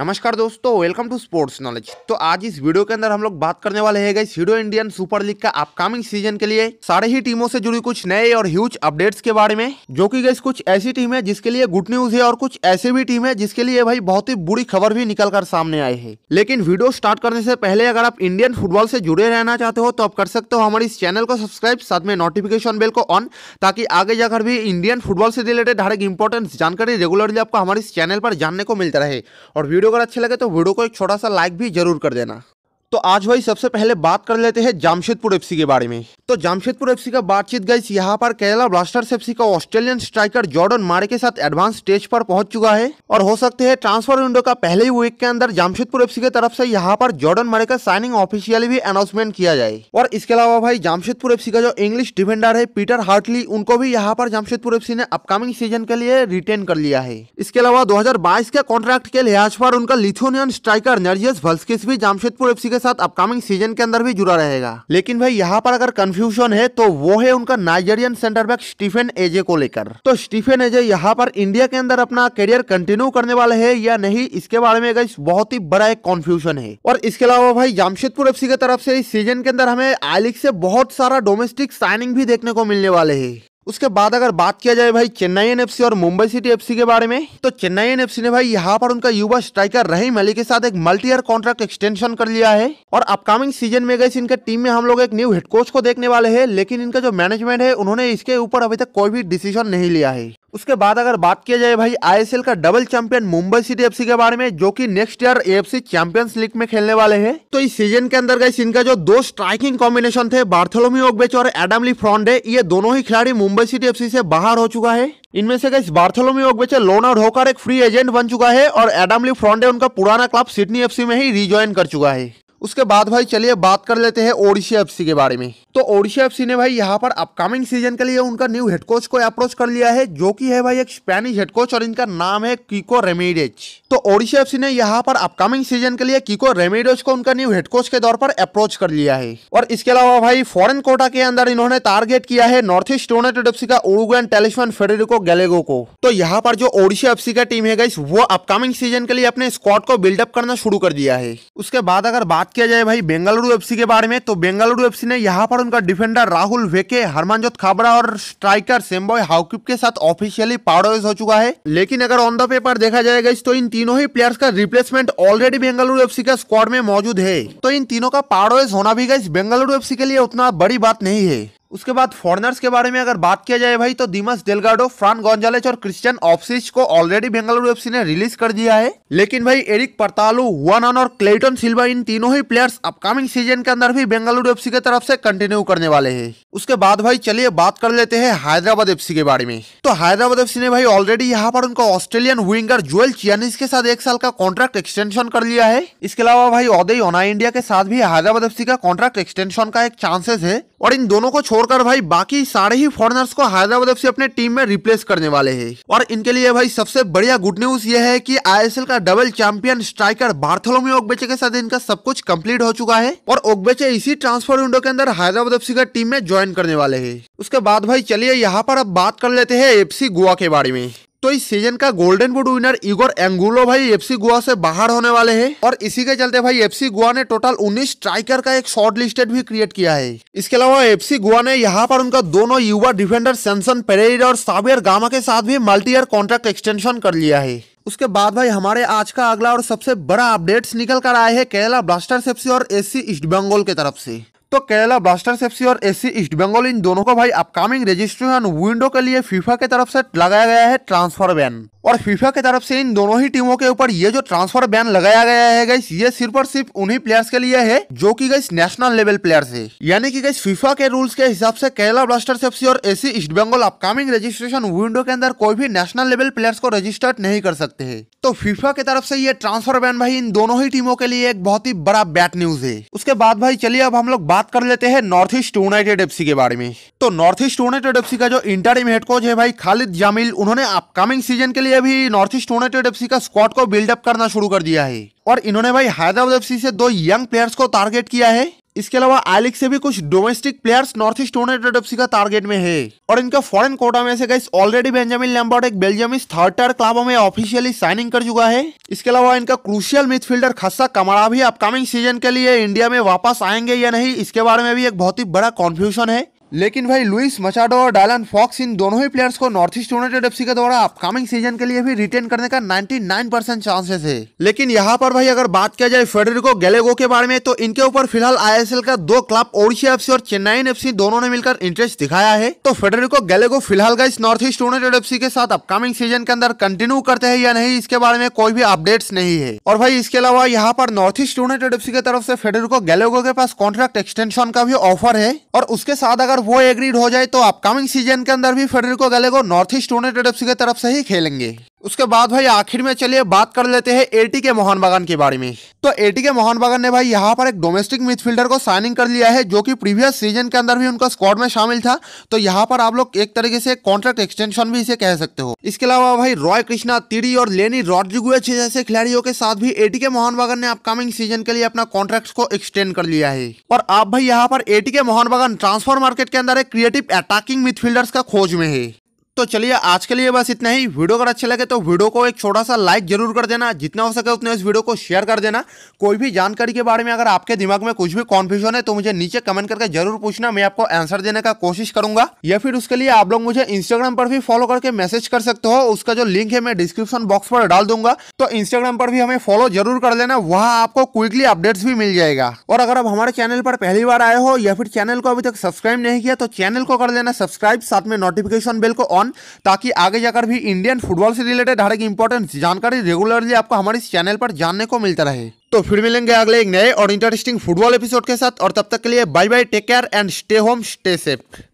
नमस्कार दोस्तों welcome to sports knowledge तो आज इस वीडियो के अंदर हम लोग बात करने वाले हैं गई सीडो इंडियन सुपर लीग का अपकमिंग सीजन के लिए सारे ही टीमों से जुड़ी कुछ नए और ह्यूज अपडेट्स के बारे में जो कि गई कुछ ऐसी टीम है जिसके लिए गुड न्यूज है और कुछ ऐसी भी टीम है जिसके लिए भाई बहुत ही बुरी खबर भी निकल कर सामने आई है लेकिन वीडियो स्टार्ट करने से पहले अगर आप इंडियन फुटबॉल से जुड़े रहना चाहते हो तो आप कर सकते हो हमारे इस चैनल को सब्सक्राइब साथ में नोटिफिकेशन बिल को ऑन ताकि आगे जाकर भी इंडियन फुटबॉल से रिलेटेड हर एक इंपॉर्टेंट जानकारी रेगुलरली आपको हमारे इस चैनल पर जानने को मिलता रहे और वीडियो वीडियो अगर अच्छी लगे तो वीडियो को एक छोटा सा लाइक भी जरूर कर देना तो आज भाई सबसे पहले बात कर लेते हैं जामशेदपुर एफसी के बारे में तो जामशेदपुर एफसी का बातचीत गई यहाँ पर केरला ब्लास्टर्स एफसी का ऑस्ट्रेलियन स्ट्राइकर जॉर्डन मारे के साथ एडवांस स्टेज पर पहुंच चुका है और हो सकते हैं ट्रांसफर विंडो का पहले ही वीक के अंदर जामशेदपुर एफसी की तरफ से यहाँ पर जॉर्डन मारे का साइनिंग ऑफिशियली भी अनाउंसमेंट किया जाए और इसके अलावा भाई जामशेदपुर एफसी का जो इंग्लिश डिफेंडर है पीटर हार्टली उनको भी यहाँ पर जामशेदपुर एफसी ने अपकमिंग सीजन के लिए रिटेन कर लिया है इसके अलावा दो के कॉन्ट्रैक्ट के लिहाज पर उनका लिथोनियन स्ट्राइकर नर्जियस भल्सकिस भी जामशेदपुर एफसी के के साथ अपकमिंग सीजन के अंदर भी जुड़ा रहेगा लेकिन भाई यहाँ पर अगर कंफ्यूजन है तो वो है उनका Nigerian centre back Stephen Eze को लेकर तो स्टीफेन एजे यहाँ पर इंडिया के अंदर अपना करियर कंटिन्यू करने वाले है या नहीं इसके बारे में बहुत ही बड़ा एक कॉन्फ्यूजन है और इसके अलावा भाई जमशेदपुर एफ की तरफ से इस सीजन के अंदर हमें आई लीग से बहुत सारा डोमेस्टिक साइनिंग भी देखने को मिलने वाले है उसके बाद अगर बात किया जाए भाई चेन्नई एन और मुंबई सिटी एफ के बारे में तो चेन्नई एन ने भाई यहाँ पर उनका युवा स्ट्राइकर रहीम अली के साथ एक मल्टी ईयर कॉन्ट्रैक्ट एक्सटेंशन कर लिया है और अपकमिंग सीजन में गई इनके टीम में हम लोग एक न्यू हेड कोच को देखने वाले हैं लेकिन इनका जो मैनेजमेंट है उन्होंने इसके ऊपर अभी तक कोई भी डिसीजन नहीं लिया है उसके बाद अगर बात किया जाए भाई आईएसएल का double champion Mumbai city FC के बारे में जो कि next year FC champions league में खेलने वाले हैं तो इस सीजन के अंदर गए इनका जो दो स्ट्राइकिंग कॉम्बिनेशन थे बार्थोलोमी ओगबेच और एडमली फ्रॉन्डे ये दोनों ही खिलाड़ी मुंबई सिटी एफ से बाहर हो चुका है इनमें से गई बार्थोलोमी ओगबेचे लोन आउट होकर एक फ्री एजेंट बन चुका है और एडमली फ्रॉन्डे उनका पुराना क्लब सिडनी एफ में ही रिज्वाइन कर चुका है उसके बाद भाई चलिए बात कर लेते हैं ओडिशा एफसी के बारे में तो ओडिशा एफसी ने भाई यहाँ पर अपकमिंग सीजन के लिए उनका न्यू हेड कोच को अप्रोच कर लिया है जो कि है भाई एक स्पेनिश हेड कोच और इनका नाम है कीको रेमेडेज तो ओडिशा एफसी ने यहाँ पर अपकमिंग सीजन के लिए कीको रेमेडेज को उनका न्यू हेड कोच के तौर पर अप्रोच कर लिया है और इसके अलावा भाई फॉरन कोटा के अंदर इन्होंने टारगेट किया है नॉर्थ ईस्ट यूनाइटेड एफ का उरुगन टेलीफोन फेडरिको गैलेगो को तो यहाँ पर जो ओडिशा एफ का टीम है वो अपकमिंग सीजन के लिए अपने स्क्वाड को बिल्डअप करना शुरू कर दिया है उसके बाद अगर बात बात किया जाए भाई बेंगलुरु एफसी के बारे में तो बेंगलुरु एफसी ने यहाँ पर उनका डिफेंडर राहुल वेके हरमानजोत खाबरा और स्ट्राइकर सेम्बॉय हाउकिप के साथ ऑफिशियली पावरवेज हो चुका है लेकिन अगर ऑन द पेपर देखा जाएगा इस तो इन तीनों ही प्लेयर्स का रिप्लेसमेंट ऑलरेडी बेंगलुरु एफ का स्क्वाड में मौजूद है तो इन तीनों का पावरवेज होना भी गई बेंगलुरु एफ के लिए उतना बड़ी बात नहीं है उसके बाद फॉरनर्स के बारे में अगर बात किया जाए भाई तो दिमस डेलगाडो फ्रान गोंजालेज और क्रिस्टियन ऑफिस को ऑलरेडी बेंगलुरु एफसी ने रिलीज कर दिया है लेकिन भाई एरिक परतालू वन ऑन और क्लेटन सिल्वा इन तीनों ही प्लेयर्स अपकमिंग सीजन के अंदर भी बेंगलुरु एफसी की तरफ से कंटिन्यू करने वाले है उसके बाद भाई चलिए बात कर लेते हैं हैदराबाद एफ के बारे में तो हैदराबाद एफ ने भाई ऑलरेडी यहाँ पर उनको ऑस्ट्रेलियन विंगर जुएल चियानिस के साथ एक साल का कॉन्ट्रैक्ट एक्सटेंशन कर लिया है इसके अलावा भाई ओदय ओना इंडिया के साथ भी हैदराबाद एफ का कॉन्ट्रैक्ट एक्सटेंशन का एक चांसेस है और इन दोनों को छोड़कर भाई बाकी सारे ही फॉरनर्स को हैदराबाद एफ अपने टीम में रिप्लेस करने वाले है और इनके लिए भाई सबसे बढ़िया गुड न्यूज ये है की आई का double champion striker Bartholomew Ogbeche के साथ इनका सब कुछ कंप्लीट हो चुका है और ओगबेचे इसी ट्रांसफर विंडो के अंदर हैदराबाद एफ का टीम में ज्वाइन करने वाले है उसके बाद भाई चलिए यहाँ पर अब बात कर लेते हैं एफसी गोवा के बारे में तो इस सीजन का golden boot winner Igor Angulo भाई एफसी गोवा से बाहर होने वाले हैं और इसी के चलते भाई एफसी गोवा ने टोटल 19 स्ट्राइकर का एक शॉर्ट लिस्टेड भी क्रिएट किया है इसके अलावा एफसी गोवा ने यहाँ पर उनका दोनों युवा डिफेंडर सेंसन पेरेरा और साबियर गामा के साथ भी मल्टी ईयर कॉन्ट्रैक्ट एक्सटेंशन कर लिया है उसके बाद भाई हमारे आज का अगला और सबसे बड़ा अपडेट्स निकल कर आए हैं केरला ब्लास्टर्स एफसी और एससी ईस्ट बंगाल के तरफ से तो केरला ब्लास्टर्स एफसी और एसी ईस्ट बंगाल इन दोनों को भाई अपकमिंग रजिस्ट्रेशन विंडो के लिए फीफा की तरफ से लगाया गया है ट्रांसफर बैन और फीफा की तरफ से इन दोनों ही टीमों के ऊपर ये जो ट्रांसफर बैन लगाया गया है गैस ये सिर्फ और सिर्फ उन्हीं प्लेयर्स के लिए है जो की गैस नेशनल लेवल प्लेयर्स है यानी कि गैस फीफा के रूल्स के हिसाब से केरला ब्लास्टर्स एफसी और SC East Bengal upcoming registration window के अंदर कोई भी नेशनल लेवल प्लेयर्स को रजिस्टर्ड नहीं कर सकते है तो फीफा की तरफ से ये ट्रांसफर बैन भाई इन दोनों ही टीमों के लिए एक बहुत ही बड़ा बैड न्यूज है उसके बाद भाई चलिए अब हम लोग बात कर लेते हैं नॉर्थ ईस्ट यूनाइटेड एफ के बारे में तो नॉर्थ ईस्ट यूनाइटेड एफ का जो इंटरिम हेड कोच है भाई खालिद जामिल उन्होंने अपकमिंग सीजन के लिए अभी नॉर्थ ईस्ट यूनाइटेड एफसी का स्क्वाड को बिल्डअप करना शुरू कर दिया है और इन्होंने भाई हैदराबाद एफसी से दो यंग प्लेयर्स को टारगेट किया है इसके अलावा आई से भी कुछ domestic players North East United FC का टारगेट में है और इनका फॉरेन कोटा में से गई ऑलरेडी बेंजामिन लैम्बर्ट एक बेल्जियम थर्ड टायर क्लबों में ऑफिशियली साइनिंग कर चुका है इसके अलावा इनका क्रूशियल मिडफील्डर खस्सा कमरा भी अपकमिंग सीजन के लिए इंडिया में वापस आएंगे या नहीं इसके बारे में भी एक बहुत ही बड़ा कॉन्फ्यूजन है लेकिन भाई लुइस मचाडो और डालन फॉक्स इन दोनों ही प्लेयर्स को नॉर्थ ईस्ट यूनाइटेड एफ के द्वारा अपकमिंग सीजन के लिए भी रिटेन करने का 99 परसेंट चांसेस है लेकिन यहाँ पर भाई अगर बात किया जाए फेडरिको गैलेगो के बारे में तो इनके ऊपर फिलहाल आईएसएल का दो क्लब ओडिशा एफ और चेन्नई एफ दोनों ने मिलकर इंटरेस्ट दिखाया है तो फेडरिको गैलेगो फिलहाल का इस नॉर्थ ईस्ट यूनाइटेड एफ के साथ अपकमिंग सीजन के अंदर कंटिन्यू करते हैं या नहीं इसके बारे में कोई भी अपडेट्स नहीं है और भाई इसके अलावा यहाँ पर नॉर्थ ईस्ट यूनाइटेड एफ की तरफ से फेडरिको गैलेगो के पास कॉन्ट्रैक्ट एक्सटेंशन का भी ऑफर है और उसके साथ अगर अगर वो एग्रीड हो जाए तो अपकमिंग सीजन के अंदर भी फेडरिको गैलेगो को नॉर्थ ईस्ट यूनाइटेड एफ की तरफ से ही खेलेंगे उसके बाद भाई आखिर में चलिए बात कर लेते हैं एटी के मोहन बागान के बारे में तो एटी के मोहन बागान ने भाई यहाँ पर एक डोमेस्टिक मिडफील्डर को साइनिंग कर लिया है जो कि प्रीवियस सीजन के अंदर भी उनका स्क्वाड में शामिल था तो यहाँ पर आप लोग एक तरीके से कॉन्ट्रैक्ट एक्सटेंशन भी इसे कह सकते हो इसके अलावा भाई रॉय कृष्णा तिरी और लेनी रॉड्रिगुएच जैसे खिलाड़ियों के साथ भी एटी के मोहन बागान ने अपकमिंग सीजन के लिए अपना कॉन्ट्रैक्ट को एक्सटेंड कर लिया है और आप भाई यहाँ पर एटी के मोहन बागान ट्रांसफर मार्केट के अंदर एक क्रिएटिव अटैकिंग मिडफील्डर्स का खोज में है तो चलिए आज के लिए बस इतना ही वीडियो अगर अच्छे लगे तो वीडियो को एक छोटा सा लाइक जरूर कर देना जितना हो सके उतने इस वीडियो को शेयर कर देना कोई भी जानकारी के बारे में अगर आपके दिमाग में कुछ भी कॉन्फ्यूजन है तो मुझे नीचे कमेंट करके जरूर पूछना मैं आपको आंसर देने का कोशिश करूंगा या फिर उसके लिए आप लोग मुझे इंस्टाग्राम पर भी फॉलो करके मैसेज कर सकते हो उसका जो लिंक है मैं डिस्क्रिप्शन बॉक्स पर डाल दूंगा तो इंस्टाग्राम पर भी हमें फॉलो जरूर कर लेना वहाँ आपको क्विकली अपडेट्स भी मिल जाएगा और अगर आप हमारे चैनल पर पहली बार आए हो या फिर चैनल को अभी तक सब्सक्राइब नहीं किया तो चैनल को कर लेना सब्सक्राइब साथ में नोटिफिकेशन बिल को ऑन ध्यान ताकि आगे जाकर भी इंडियन फुटबॉल से रिलेटेड हर एक इंपॉर्टेंट जानकारी रेगुलरली आपको हमारे चैनल पर जानने को मिलता रहे तो फिर मिलेंगे अगले एक नए और इंटरेस्टिंग फुटबॉल एपिसोड के साथ और तब तक के लिए bye bye take care and stay home stay safe